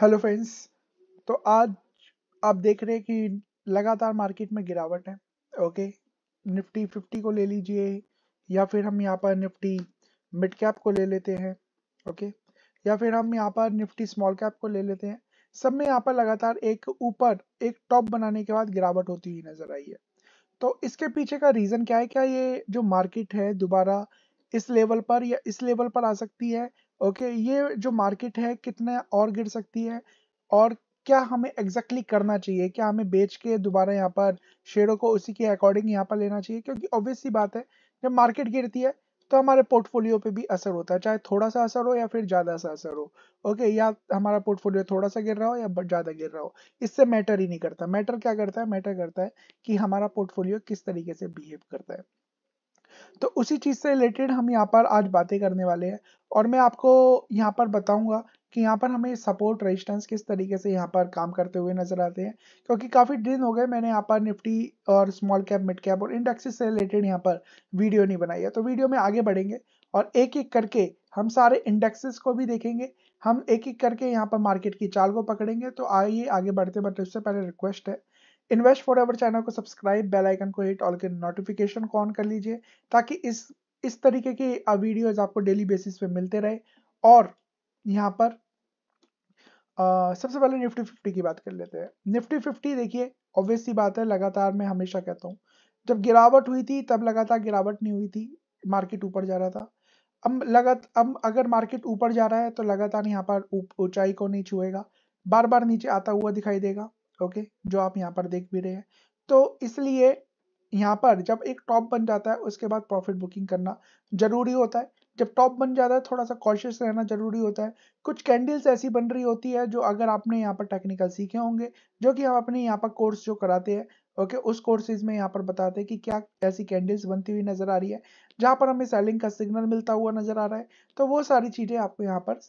Hello friends तो आज आप देख रहे हैं कि लगातार मार्केट में गिरावट है ओके निफ्टी फिफ्टी को ले लीजिए या फिर हम यहाँ पर निफ्टी मिड कैप को ले लेते हैं ओके या फिर हम यहाँ पर निफ्टी स्मॉल कैप को ले लेते हैं सब में यहाँ पर लगातार एक ऊपर एक टॉप बनाने के बाद गिरावट होती हुई नजर आई है तो इसके पीछे का रीजन क्या है क्या ये जो मार्केट है दोबारा इस लेवल पर या इस लेवल पर आ सकती है ओके ये जो मार्केट है कितने और गिर सकती है और क्या हमें एग्जैक्टली exactly करना चाहिए क्या हमें बेच के दोबारा यहाँ पर शेयरों को उसी के अकॉर्डिंग यहाँ पर लेना चाहिए क्योंकि ऑब्वियस सी बात है जब मार्केट गिरती है तो हमारे पोर्टफोलियो पे भी असर होता है चाहे थोड़ा सा असर हो या फिर ज़्यादा सा असर हो ओके या हमारा पोर्टफोलियो थोड़ा सा गिर रहा हो या ज़्यादा गिर रहा हो इससे मैटर ही नहीं करता मैटर क्या करता है मैटर करता है कि हमारा पोर्टफोलियो किस तरीके से बिहेव करता है तो उसी चीज़ से रिलेटेड हम यहाँ पर आज बातें करने वाले हैं और मैं आपको यहाँ पर बताऊँगा कि यहाँ पर हमें सपोर्ट रेजिस्टेंस किस तरीके से यहाँ पर काम करते हुए नजर आते हैं क्योंकि काफ़ी दिन हो गए मैंने यहाँ पर निफ्टी और स्मॉल कैप मिड कैप और इंडेक्सेस से रिलेटेड यहाँ पर वीडियो नहीं बनाई है तो वीडियो में आगे बढ़ेंगे और एक एक करके हम सारे इंडेक्सेस को भी देखेंगे हम एक एक करके यहाँ पर मार्केट की चाल को पकड़ेंगे तो आइए आगे बढ़ते बढ़ते उससे पहले रिक्वेस्ट है इन्वेस्ट फॉर एवर चैनल को सब्सक्राइब बेल आइकन को हिट ऑल के नोटिफिकेशन को ऑन कर लीजिए ताकि इस इस तरीके की वीडियोज आपको डेली बेसिस पे मिलते रहे और यहाँ पर आ, सबसे पहले निफ्टी फिफ्टी की बात कर लेते हैं निफ्टी फिफ्टी देखिए ऑब्वियस सी बात है लगातार मैं हमेशा कहता हूँ जब गिरावट हुई थी तब लगातार गिरावट नहीं हुई थी मार्केट ऊपर जा रहा था अब लगात अब अगर मार्केट ऊपर जा रहा है तो लगातार यहाँ पर ऊंचाई को नहीं छुएगा बार बार नीचे आता हुआ दिखाई देगा ओके जो आप यहाँ पर देख भी रहे हैं तो इसलिए यहाँ पर जब एक टॉप बन जाता है उसके बाद प्रॉफिट बुकिंग करना जरूरी होता है जब टॉप बन जाता है थोड़ा सा कॉशियस रहना जरूरी होता है कुछ कैंडल्स ऐसी बन रही होती है जो अगर आपने यहाँ पर टेक्निकल सीखे होंगे जो कि हम अपने यहाँ पर कोर्स जो कराते हैं ओके उस कोर्सेज में यहाँ पर बताते हैं कि क्या ऐसी कैंडल्स बनती हुई नजर आ रही है जहाँ पर हमें सेलिंग का सिग्नल मिलता हुआ नजर आ रहा है तो वो सारी चीजें आपको यहाँ पर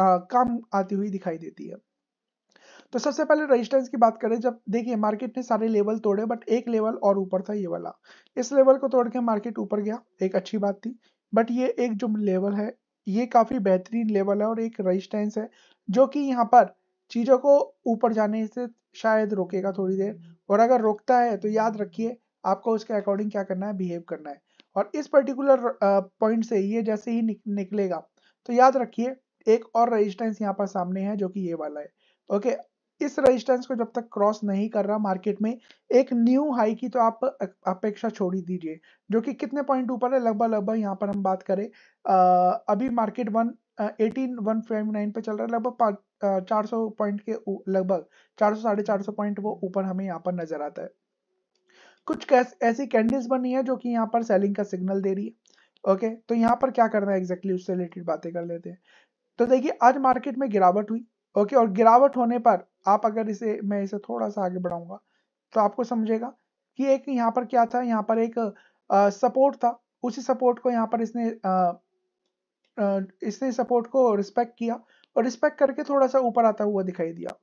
आ, काम आती हुई दिखाई देती है तो सबसे पहले रजिस्टेंस की बात करें जब देखिए मार्केट ने सारे लेवल तोड़े बट एक लेवल और ऊपर था ये वाला इस लेवल को तोड़ के मार्केट ऊपर गया एक अच्छी बात थी बट ये एक जो लेवल है ये काफ़ी बेहतरीन लेवल है और एक रजिस्टेंस है जो कि यहाँ पर चीज़ों को ऊपर जाने से शायद रोकेगा थोड़ी देर हम्म। और अगर रोकता है तो याद रखिए आपको उसके अकॉर्डिंग क्या करना है बिहेव करना है और इस पर्टिकुलर पॉइंट से ये जैसे ही निक, निकलेगा तो याद रखिए एक और रेजिस्टेंस यहाँ पर सामने है जो कि ये वाला है ओके इस रेजिस्टेंस को जब तक क्रॉस नहीं कर रहा मार्केट में एक न्यू हाई की तो आप अपेक्षा छोड़ ही दीजिए जो कि कितने पॉइंट ऊपर है लगभग लगभग यहाँ पर हम बात करें आ, अभी market one eighteen one five nine पे चल रहा है लगभग चार सौ पॉइंट के लगभग चार सौ साढ़े चार सौ पॉइंट वो ऊपर हमें यहाँ पर नजर आता है कुछ ऐसी कैंडल्स बनी है जो कि यहाँ पर सेलिंग का सिग्नल दे रही है ओके तो यहाँ पर क्या करना है एग्जैक्टली exactly उससे रिलेटेड बातें कर लेते हैं तो देखिए आज मार्केट में गिरावट हुई ओके और गिरावट होने पर आप अगर इसे मैं इसे थोड़ा सा आगे बढ़ाऊंगा तो आपको समझेगा कि एक यहाँ पर क्या था यहाँ पर एक सपोर्ट था उसी सपोर्ट को यहाँ पर इसने आ, आ, इसने सपोर्ट को रिस्पेक्ट किया और रिस्पेक्ट करके थोड़ा सा ऊपर आता हुआ दिखाई दिया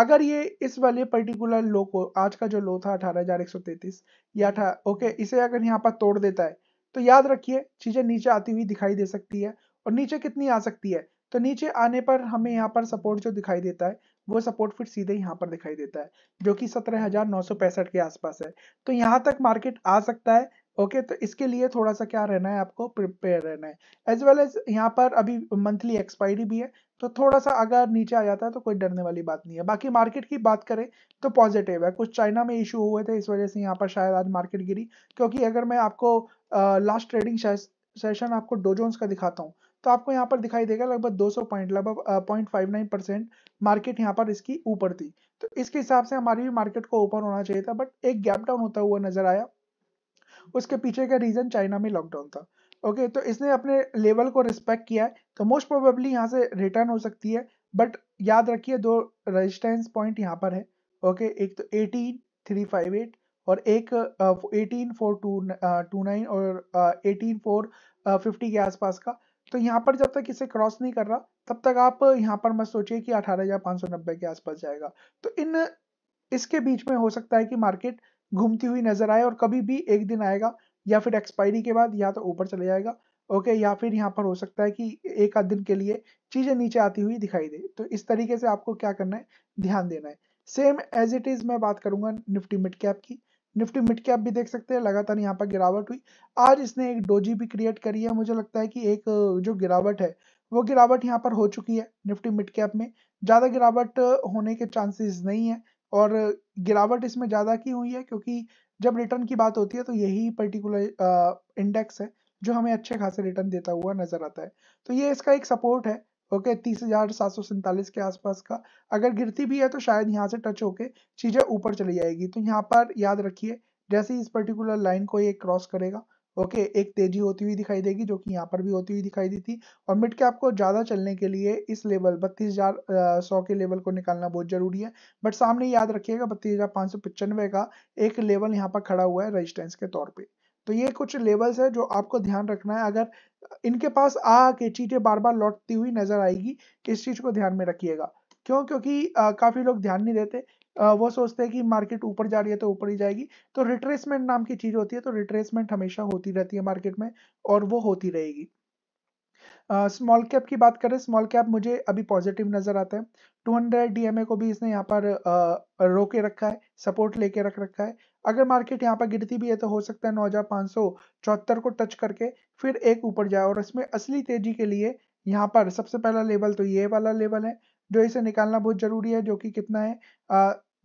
अगर ये इस वाले पर्टिकुलर लो को आज का जो लो था अठारह हजार एक सौ तैतीस या था, ओके इसे अगर यहाँ पर तोड़ देता है तो याद रखिए चीजें नीचे आती हुई दिखाई दे सकती है और नीचे कितनी आ सकती है तो नीचे आने पर हमें यहाँ पर सपोर्ट जो दिखाई देता है वो सपोर्ट फिर सीधे यहाँ पर दिखाई देता है जो कि सत्रह के आसपास है तो यहाँ तक मार्केट आ सकता है ओके तो इसके लिए थोड़ा सा क्या रहना है आपको प्रिपेयर रहना है एज वेल एज यहाँ पर अभी मंथली एक्सपायरी भी है तो थोड़ा सा अगर नीचे आ जाता है तो कोई डरने वाली बात नहीं है बाकी मार्केट की बात करें तो पॉजिटिव है कुछ चाइना में इशू हुए थे इस वजह से यहाँ पर शायद आज मार्केट गिरी क्योंकि अगर मैं आपको लास्ट ट्रेडिंग सेशन आपको डोजोन्स का दिखाता हूँ तो आपको यहाँ पर दिखाई देगा लगभग 200 पॉइंट लगभग point five nine percent market यहाँ पर इसकी ऊपर थी तो इसके हिसाब से हमारी भी मार्केट को ओपन होना चाहिए था बट एक गैप डाउन होता हुआ नजर आया उसके पीछे का रीजन चाइना में लॉकडाउन था ओके तो इसने अपने लेवल को रिस्पेक्ट किया है तो मोस्ट प्रोबेबली यहाँ से रिटर्न हो सकती है बट याद रखिए दो रजिस्टेंस पॉइंट यहाँ पर है ओके एक तो एटीन थ्री फाइव एट और एक eighteen four two two nine और एटीन फोर फिफ्टी के आसपास का तो यहाँ पर जब तक इसे क्रॉस नहीं कर रहा तब तक आप यहाँ पर मत सोचिए कि अठारह पाँच के आसपास जाएगा तो इन इसके बीच में हो सकता है कि मार्केट घूमती हुई नजर आए और कभी भी एक दिन आएगा या फिर एक्सपायरी के बाद या तो ऊपर चले जाएगा ओके या फिर यहाँ पर हो सकता है कि एक आध दिन के लिए चीजें नीचे आती हुई दिखाई दे तो इस तरीके से आपको क्या करना है ध्यान देना है सेम एज इट इज मैं बात करूंगा निफ्टी मिड कैप की निफ्टी मिड कैप भी देख सकते हैं लगातार यहाँ पर गिरावट हुई आज इसने एक डोजी भी क्रिएट करी है मुझे लगता है कि एक जो गिरावट है वो गिरावट यहाँ पर हो चुकी है निफ्टी मिड कैप में ज़्यादा गिरावट होने के चांसेस नहीं है और गिरावट इसमें ज़्यादा की हुई है क्योंकि जब रिटर्न की बात होती है तो यही पर्टिकुलर इंडेक्स है जो हमें अच्छे खासे रिटर्न देता हुआ नजर आता है तो ये इसका एक सपोर्ट है ओके तीस हजार सात सौ सैंतालीस के आसपास का अगर गिरती भी है तो शायद यहाँ से टच होके चीजें ऊपर चली जाएगी तो यहाँ पर याद रखिए जैसे इस पर्टिकुलर लाइन को ये क्रॉस करेगा ओके okay, एक तेजी होती हुई दिखाई देगी जो कि यहाँ पर भी होती हुई दिखाई दी थी और मिड कैप को ज़्यादा चलने के लिए इस लेवल बत्तीस हजार सौ के लेवल को निकालना बहुत जरूरी है बट सामने याद रखिएगा बत्तीस हजार पांच सौ पचानवे का एक लेवल यहाँ पर खड़ा हुआ है रेजिस्टेंस के तौर पे तो ये कुछ लेवल्स है जो आपको ध्यान रखना है अगर इनके पास आके चीजें बार बार लौटती हुई नजर आएगी इस चीज को ध्यान में रखिएगा क्यों क्योंकि आ, काफी लोग ध्यान नहीं देते आ, वो सोचते हैं कि मार्केट ऊपर जा रही है तो ऊपर ही जाएगी तो रिट्रेसमेंट नाम की चीज होती है तो रिट्रेसमेंट हमेशा होती रहती है मार्केट में और वो होती रहेगी स्मॉल uh, कैप की बात करें स्मॉल कैप मुझे अभी पॉजिटिव नजर आता है 200 डीएमए को भी इसने यहाँ पर uh, रोके रखा है सपोर्ट लेके रख रखा है अगर मार्केट यहाँ पर गिरती भी है तो हो सकता है नौ को टच करके फिर एक ऊपर जाए और इसमें असली तेजी के लिए यहाँ पर सबसे पहला लेवल तो ये वाला लेवल है जो इसे निकालना बहुत जरूरी है जो कि कितना है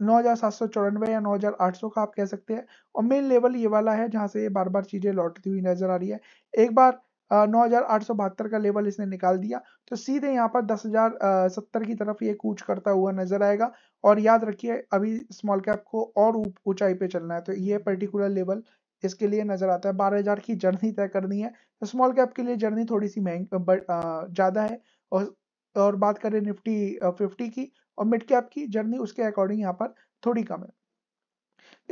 नौ हजार सात सौ चौरानवे या नौ हजार आठ सौ का आप कह सकते हैं और मेन लेवल ये वाला है जहाँ से ये बार बार चीज़ें लौटती हुई नजर आ रही है एक बार नौ हजार आठ सौ बहत्तर का लेवल इसने निकाल दिया तो सीधे यहाँ पर दस हजार सत्तर की तरफ ये कूच करता हुआ नजर आएगा और याद रखिए अभी स्मॉल कैप को और ऊंचाई पे चलना है तो ये पर्टिकुलर लेवल इसके लिए नजर आता है बारह हजार की जर्नी तय करनी है स्मॉल तो कैप के लिए जर्नी थोड़ी सी महंग ज्यादा है और और बात करें निफ्टी फिफ्टी की और मिड कैप की जर्नी उसके अकॉर्डिंग यहाँ पर थोड़ी कम है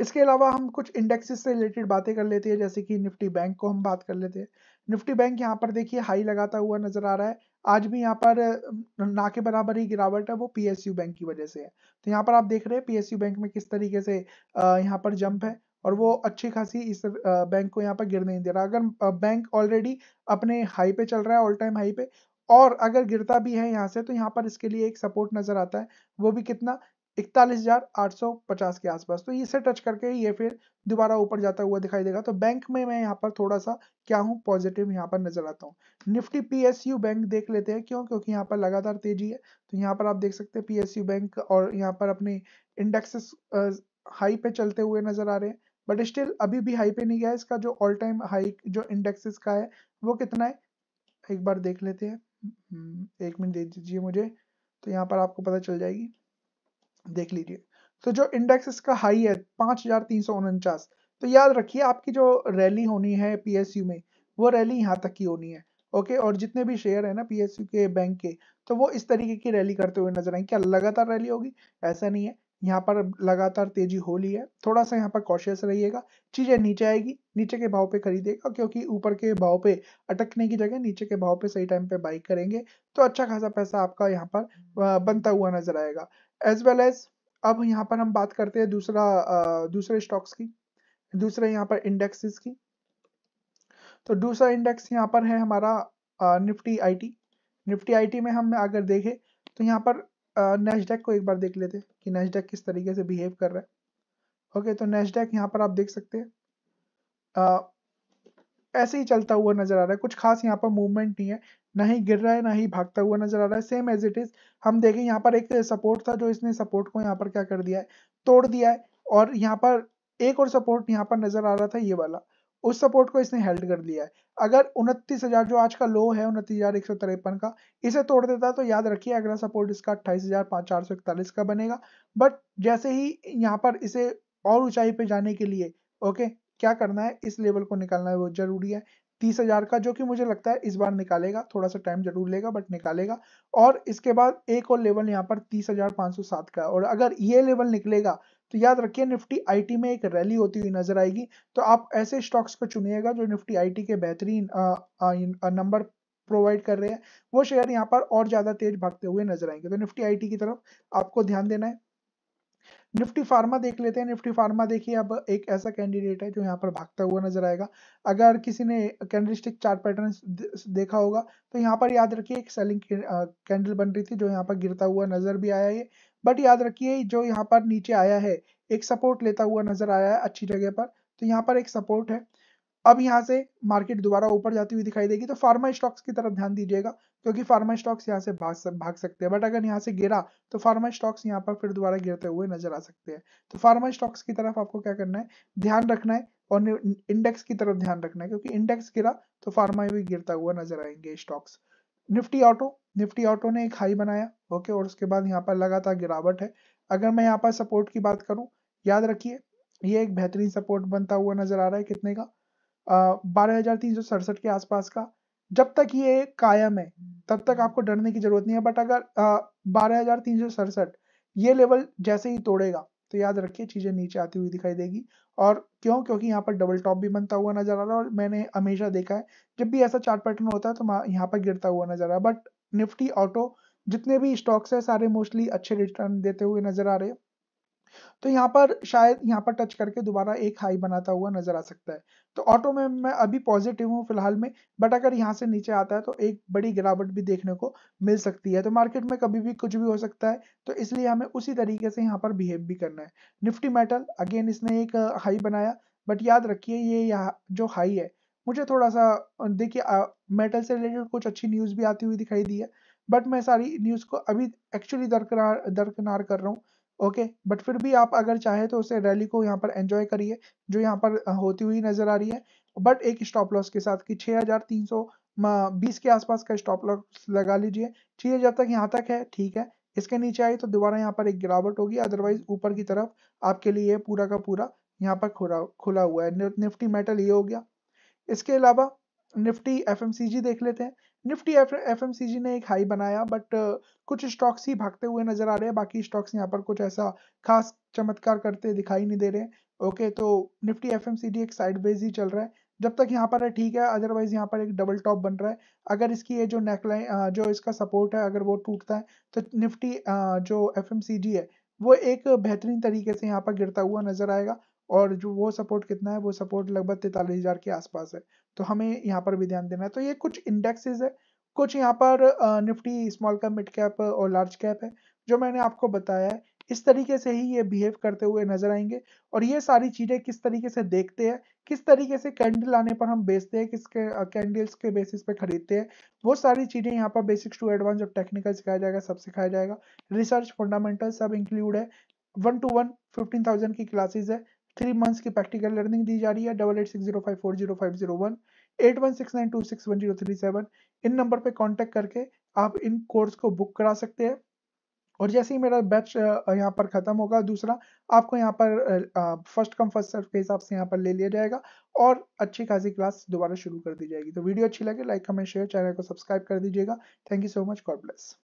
इसके अलावा हम कुछ इंडेक्सेस से रिलेटेड बातें कर लेते हैं जैसे कि निफ्टी बैंक को हम बात कर लेते हैं निफ्टी बैंक यहाँ पर देखिए हाई लगाता हुआ नजर आ रहा है आज भी यहाँ पर ना के बराबर ही गिरावट है वो पीएसयू बैंक की वजह से है तो यहाँ पर आप देख रहे हैं पीएसयू बैंक में किस तरीके से यहाँ पर जंप है और वो अच्छी खासी इस बैंक को यहाँ पर गिर नहीं दे रहा अगर बैंक ऑलरेडी अपने हाई पे चल रहा है ऑल टाइम हाई पे और अगर गिरता भी है यहाँ से तो यहाँ पर इसके लिए एक सपोर्ट नजर आता है वो भी कितना इकतालीस हजार आठ सौ पचास के आसपास तो इसे टच करके ये फिर दोबारा ऊपर जाता हुआ दिखाई देगा तो बैंक में मैं यहाँ पर थोड़ा सा क्या हूँ पॉजिटिव यहाँ पर नजर आता हूँ निफ्टी पीएसयू बैंक देख लेते हैं क्यों क्योंकि यहाँ पर लगातार तेजी है तो यहाँ पर आप देख सकते हैं पीएसयू बैंक और यहाँ पर अपने इंडेक्सेस हाई पे चलते हुए नजर आ रहे हैं बट स्टिल अभी भी हाई पे नहीं गया इसका जो ऑल टाइम हाई जो इंडेक्सेस का है वो कितना है एक बार देख लेते हैं हम्म, एक मिनट दे दीजिए मुझे तो यहाँ पर आपको पता चल जाएगी देख लीजिए तो जो इंडेक्स इसका हाई है पाँच हजार तीन सौ उनचास तो याद रखिए आपकी जो रैली होनी है पी में वो रैली यहाँ तक की होनी है ओके और जितने भी शेयर है ना पीएसयू के बैंक के तो वो इस तरीके की रैली करते हुए नजर आएंगे क्या लगातार रैली होगी ऐसा नहीं है यहाँ पर लगातार तेजी हो ली है थोड़ा सा यहाँ पर कॉशियस रहिएगा चीजें नीचे आएगी नीचे के भाव पे खरीदेगा क्योंकि ऊपर के भाव पे अटकने की जगह नीचे के भाव पे सही टाइम पे बाई करेंगे तो अच्छा खासा पैसा आपका यहाँ पर बनता हुआ नजर आएगा एज वेल एज अब यहाँ पर हम बात करते हैं दूसरा दूसरे स्टॉक्स की दूसरे यहाँ पर इंडेक्सेस की तो दूसरा इंडेक्स यहाँ पर है हमारा निफ्टी आईटी निफ्टी आईटी में हम अगर देखें तो यहाँ पर नेशडेक को एक बार देख लेते कि नेशडेक किस तरीके से बिहेव कर रहा है ओके तो नेशडेक यहाँ पर आप देख सकते हैं ऐसे ही चलता हुआ नजर आ रहा है कुछ खास यहाँ पर मूवमेंट नहीं है ना ही गिर रहा है ना ही भागता हुआ नजर आ रहा है सेम एज इट इज हम देखें यहाँ पर एक सपोर्ट था जो इसने सपोर्ट को यहाँ पर क्या कर दिया है तोड़ दिया है और यहाँ पर एक और सपोर्ट यहाँ पर नजर आ रहा था ये वाला उस सपोर्ट को इसने हेल्ड कर लिया है अगर उनतीस हजार जो आज का लो है उनतीस हजार एक सौ तिरपन का इसे तोड़ देता है तो याद रखिए अगला सपोर्ट इसका अट्ठाईस हजार पाँच चार सौ इकतालीस का बनेगा बट जैसे ही यहाँ पर इसे और ऊंचाई पे जाने के लिए ओके क्या करना है इस लेवल को निकालना है वो जरूरी है तीस हजार का जो कि मुझे लगता है इस बार निकालेगा थोड़ा सा टाइम जरूर लेगा बट निकालेगा और इसके बाद एक और लेवल यहाँ पर तीस हजार पाँच सौ सात का और अगर ये लेवल निकलेगा तो याद रखिए निफ्टी आईटी में एक रैली होती हुई नजर आएगी तो आप ऐसे स्टॉक्स को चुनिएगा जो निफ्टी आईटी के बेहतरीन नंबर प्रोवाइड कर रहे हैं वो शेयर यहाँ पर और ज्यादा तेज भागते हुए नजर आएंगे तो निफ्टी आईटी की तरफ आपको ध्यान देना है निफ्टी फार्मा देख लेते हैं निफ्टी फार्मा देखिए अब एक ऐसा कैंडिडेट है जो यहाँ पर भागता हुआ नजर आएगा अगर किसी ने कैंडलस्टिक चार्ट पैटर्न देखा होगा तो यहाँ पर याद रखिए एक सेलिंग कैंडल बन रही थी जो यहाँ पर गिरता हुआ नजर भी आया ये बट याद रखिए जो यहाँ पर नीचे आया है एक सपोर्ट लेता हुआ नजर आया है अच्छी जगह पर तो यहाँ पर एक सपोर्ट है अब यहाँ से मार्केट दोबारा ऊपर जाती हुई दिखाई देगी तो फार्मा स्टॉक्स की तरफ ध्यान दीजिएगा क्योंकि फार्मा स्टॉक्स यहाँ से भाग सक, भाग सकते हैं बट अगर यहाँ से गिरा तो फार्मा स्टॉक्स यहाँ पर फिर दोबारा गिरते हुए नजर आ सकते हैं तो फार्मा स्टॉक्स की तरफ आपको क्या करना है ध्यान रखना है और इंडेक्स की तरफ ध्यान रखना है क्योंकि इंडेक्स गिरा तो फार्मा भी गिरता हुआ नजर आएंगे stocks Nifty auto Nifty auto ने एक हाई बनाया ओके और उसके बाद यहाँ पर लगातार गिरावट है अगर मैं यहाँ पर सपोर्ट की बात करूँ याद रखिए ये एक बेहतरीन सपोर्ट बनता हुआ नजर आ रहा है कितने का बारह हजार तीन सौ सड़सठ के आसपास का जब तक ये कायम है तब तक आपको डरने की जरूरत नहीं है बट अगर बारह हजार तीन सौ सड़सठ ये लेवल जैसे ही तोड़ेगा तो याद रखिए चीज़ें नीचे आती हुई दिखाई देगी और क्यों क्योंकि यहाँ पर डबल टॉप भी बनता हुआ नजर आ रहा है और मैंने हमेशा देखा है जब भी ऐसा चार्ट पैटर्न होता है तो यहाँ पर गिरता हुआ नजर आ रहा है बट निफ्टी ऑटो जितने भी स्टॉक्स है सारे मोस्टली अच्छे रिटर्न देते हुए नजर आ रहे हैं तो यहाँ पर शायद यहाँ पर टच करके दोबारा एक हाई बनाता हुआ नजर आ सकता है तो ऑटो में मैं अभी पॉजिटिव हूँ फिलहाल में बट अगर यहाँ से नीचे आता है तो एक बड़ी गिरावट भी देखने को मिल सकती है तो मार्केट में कभी भी कुछ भी हो सकता है तो इसलिए हमें उसी तरीके से यहाँ पर बिहेव भी करना है निफ्टी मेटल अगेन इसने एक हाई बनाया बट याद रखिए ये यहाँ जो हाई है मुझे थोड़ा सा देखिए मेटल से रिलेटेड कुछ अच्छी न्यूज़ भी आती हुई दिखाई दी है बट मैं सारी न्यूज़ को अभी एक्चुअली दरकरार दरकिनार कर रहा हूँ ओके बट फिर भी आप अगर चाहे तो उसे रैली को यहाँ पर एंजॉय करिए जो यहाँ पर होती हुई नजर आ रही है बट एक स्टॉप लॉस के साथ कि 6320 के आसपास का स्टॉप लॉस लगा लीजिए छह जब तक यहाँ तक है ठीक है इसके नीचे आई तो दोबारा यहाँ पर एक गिरावट होगी अदरवाइज ऊपर की तरफ आपके लिए पूरा का पूरा यहाँ पर खुला खुला हुआ है निफ्टी मेटल ये हो गया इसके अलावा निफ्टी एफ देख लेते हैं निफ्टी एफ ने एक हाई बनाया बट uh, कुछ स्टॉक्स ही भागते हुए नजर आ रहे हैं बाकी स्टॉक्स यहाँ पर कुछ ऐसा खास चमत्कार करते दिखाई नहीं दे रहे ओके तो निफ्टी एफ एक साइड बेज ही चल रहा है जब तक यहाँ पर है ठीक है अदरवाइज यहाँ पर एक डबल टॉप बन रहा है अगर इसकी ये जो नेकलाइन uh, जो इसका सपोर्ट है अगर वो टूटता है तो निफ्टी uh, जो एफ है वो एक बेहतरीन तरीके से यहाँ पर गिरता हुआ नजर आएगा और जो वो सपोर्ट कितना है वो सपोर्ट लगभग तैतालीस हज़ार के आसपास है तो हमें यहाँ पर भी ध्यान देना है तो ये कुछ इंडेक्सेस है कुछ यहाँ पर Nifty small cap mid cap और लार्ज कैप है जो मैंने आपको बताया है इस तरीके से ही ये बिहेव करते हुए नजर आएंगे और ये सारी चीजें किस तरीके से देखते हैं किस तरीके से कैंडल आने पर हम बेचते हैं किस कैंडल्स के बेसिस पे खरीदते हैं वो सारी चीजें यहाँ पर बेसिक्स टू एडवांस और टेक्निकल सिखाया जाएगा सब सिखाया जाएगा रिसर्च फंडामेंटल सब इंक्लूड है one to one fifteen thousand की क्लासेज है थ्री मंथ्स की प्रैक्टिकल लर्निंग दी जा रही है double eight six zero five four zero five zero one eight one six nine two six one zero three seven इन number पे contact करके आप इन कोर्स को बुक करा सकते हैं और जैसे ही मेरा बैच यहाँ पर ख़त्म होगा दूसरा आपको यहाँ पर फर्स्ट कम फर्स्ट सर्व के हिसाब से यहाँ पर ले लिया जाएगा और अच्छी खासी क्लास दोबारा शुरू कर दी जाएगी तो वीडियो अच्छी लगे लाइक कमेंट शेयर चैनल को सब्सक्राइब कर दीजिएगा thank you so much God bless